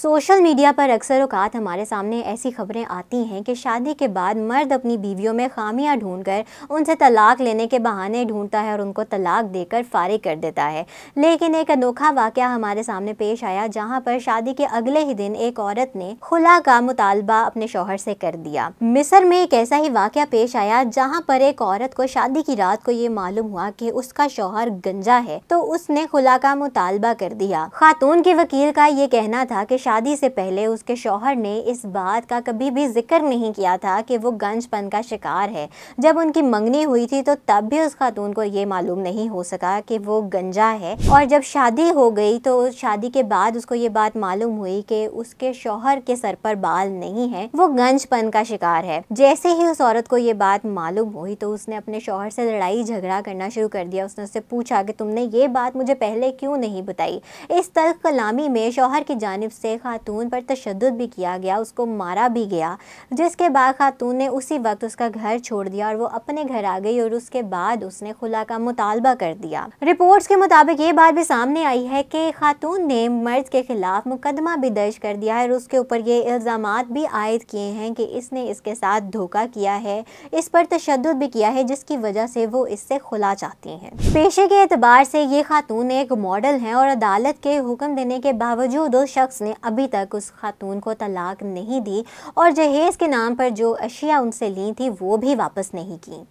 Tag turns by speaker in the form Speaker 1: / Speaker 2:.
Speaker 1: social media पर अक्सर अवकात हमारे सामने ऐसी खबरें आती हैं कि शादी के बाद मर्द अपनी बीवियों में खामियां ढूंढकर उनसे तलाक लेने के बहाने ढूंढता है और उनको तलाक देकर फारिग कर देता है लेकिन एक अनोखा वाक़ हमारे सामने पेश आया जहां पर शादी के अगले ही दिन एक औरत ने खुला का मुतालबा अपने शोहर से कर दिया मिसर में एक ऐसा ही वाक़ पेश आया जहाँ पर एक औरत को शादी की रात को ये मालूम हुआ कि उसका शोहर गंजा है तो उसने खुला का मुतालबा कर दिया खातून के वकील का ये कहना था कि शादी से पहले उसके शौहर ने इस बात का कभी भी जिक्र नहीं किया था कि वो गंजपन का शिकार है जब उनकी मंगनी हुई थी तो तब भी उस खातून को ये मालूम नहीं हो सका कि वो गंजा है और जब शादी हो गई तो शादी के बाद उसको ये बात मालूम हुई कि उसके शौहर के सर पर बाल नहीं है वो गंजपन का शिकार है जैसे ही उस औरत को ये बात मालूम हुई तो उसने अपने शौहर से लड़ाई झगड़ा करना शुरू कर दिया उसने उससे पूछा कि तुमने ये बात मुझे पहले क्यों नहीं बताई इस तल कलामी में शौहर की जानब से खातून पर तशद भी किया गया उसको मारा भी गया जिसके बाद खातून ने उसी वक्त उसका घर छोड़ दिया और वो अपने घर आ गई और उसके बाद उसने खुला का मुतालबा कर दिया रिपोर्ट्स के मुताबिक ये बात भी सामने आई है कि खातून ने मर्ज के खिलाफ मुकदमा भी दर्ज कर दिया है और उसके ऊपर ये इल्ज़ाम भी आयद किए हैं कि इसने इसके साथ धोखा किया है इस पर तशद भी किया है जिसकी वजह से वो इससे खुला चाहती हैं पेशे के एतबार से ये खातून एक मॉडल हैं और अदालत के हुक्म देने के बावजूद उस शख्स ने अभी तक उस खातून को तलाक नहीं दी और जहेज़ के नाम पर जो अशिया उनसे ली थी वो भी वापस नहीं की